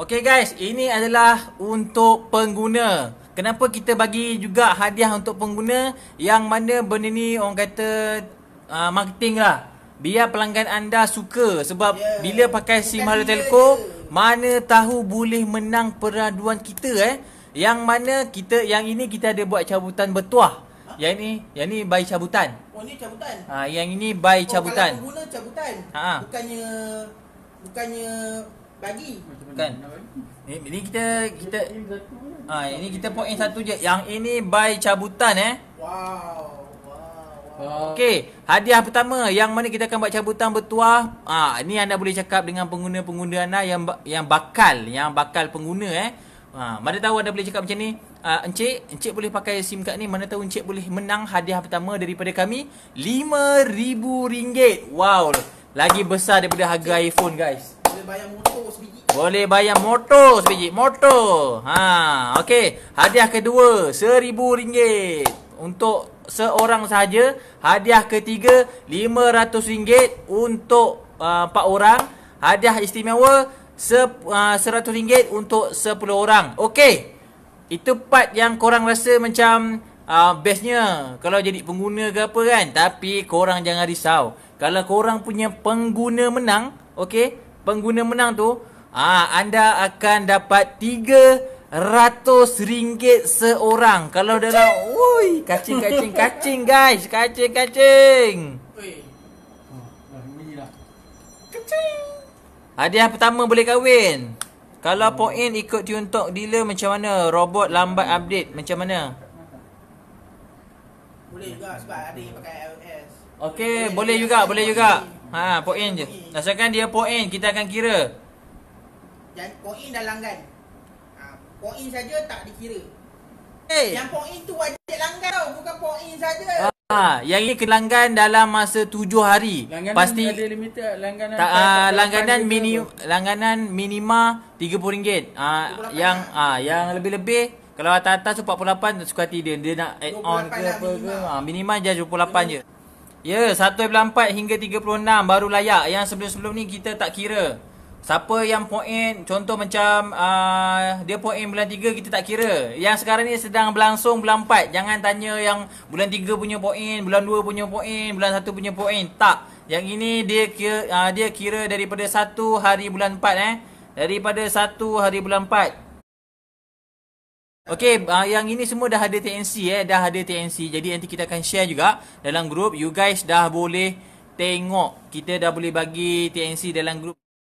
Okay guys, ini adalah untuk pengguna. Kenapa kita bagi juga hadiah untuk pengguna yang mana benda ni orang kata uh, marketing lah. Biar pelanggan anda suka sebab yeah. bila pakai SIM Halo Telco, mana tahu boleh menang peraduan kita eh. Yang mana kita yang ini kita ada buat cabutan bertuah. Ha? Yang ini, yang ini by cabutan. Oh ni cabutan. Ha, yang ini by oh, cabutan. Kalau pengguna cabutan. Ha. Bukannya bukannya bagi. Kan? Ni, ni kita kita ah ini kita poin satu je. Yang ini by cabutan eh. Wow. Okey, hadiah pertama yang mana kita akan buat cabutan bertuah. Ah, ini anda boleh cakap dengan pengguna-pengguna anda lah yang yang bakal, yang bakal pengguna eh. Ha, mana tahu anda boleh cakap macam ni. Ah, encik, encik boleh pakai SIM card ni. Mana tahu encik boleh menang hadiah pertama daripada kami RM5000. Wow. Lagi besar daripada harga iPhone, guys. Boleh bayar motor sebiji. Motor. Ha, okay. Hadiah kedua seribu ringgit untuk seorang sahaja. Hadiah ketiga lima ratus ringgit untuk uh, empat uh, orang. Hadiah istimewa uh, seratus 100 se, untuk sepuluh orang. Okey. Itu part yang korang rasa macam uh, bestnya kalau jadi pengguna ke apa kan. Tapi korang jangan risau. Kalau korang punya pengguna menang, okey, pengguna menang tu ah anda akan dapat tiga ratus ringgit seorang kalau kacing. dalam woi kacing kacing kacing guys kacing kacing kacing hadiah pertama boleh kahwin kalau hmm. point ikut tiuntok dealer macam mana robot lambat update macam mana boleh juga sebab ada pakai LS okey boleh, juga boleh juga. Ha, poin je. Asalkan dia poin, kita akan kira. Dan poin dah langgan. Ha, poin saja tak dikira. Hey. Eh. Yang poin tu wajib langgan tau, bukan poin saja. Ha, yang ini kelanggan dalam masa tujuh hari. Langganan Pasti ada limited langganan. Tak, ah, tak, langganan mini langganan minima RM30. Ah ha, yang ah ha, yang lebih-lebih kalau atas-atas 48 suka tidak dia dia nak add on ke lah apa ke. Ha, minima je 28 je. Ya, satu yeah, empat hingga tiga puluh enam baru layak. Yang sebelum-sebelum ni kita tak kira. Siapa yang poin contoh macam uh, dia poin bulan tiga kita tak kira. Yang sekarang ni sedang berlangsung bulan empat. Jangan tanya yang bulan tiga punya poin, bulan dua punya poin, bulan satu punya poin. Tak. Yang ini dia kira, uh, dia kira daripada 1 hari bulan empat. eh. Daripada satu hari bulan empat. Okey, uh, yang ini semua dah ada TNC eh, dah ada TNC. Jadi nanti kita akan share juga dalam grup. You guys dah boleh tengok. Kita dah boleh bagi TNC dalam grup.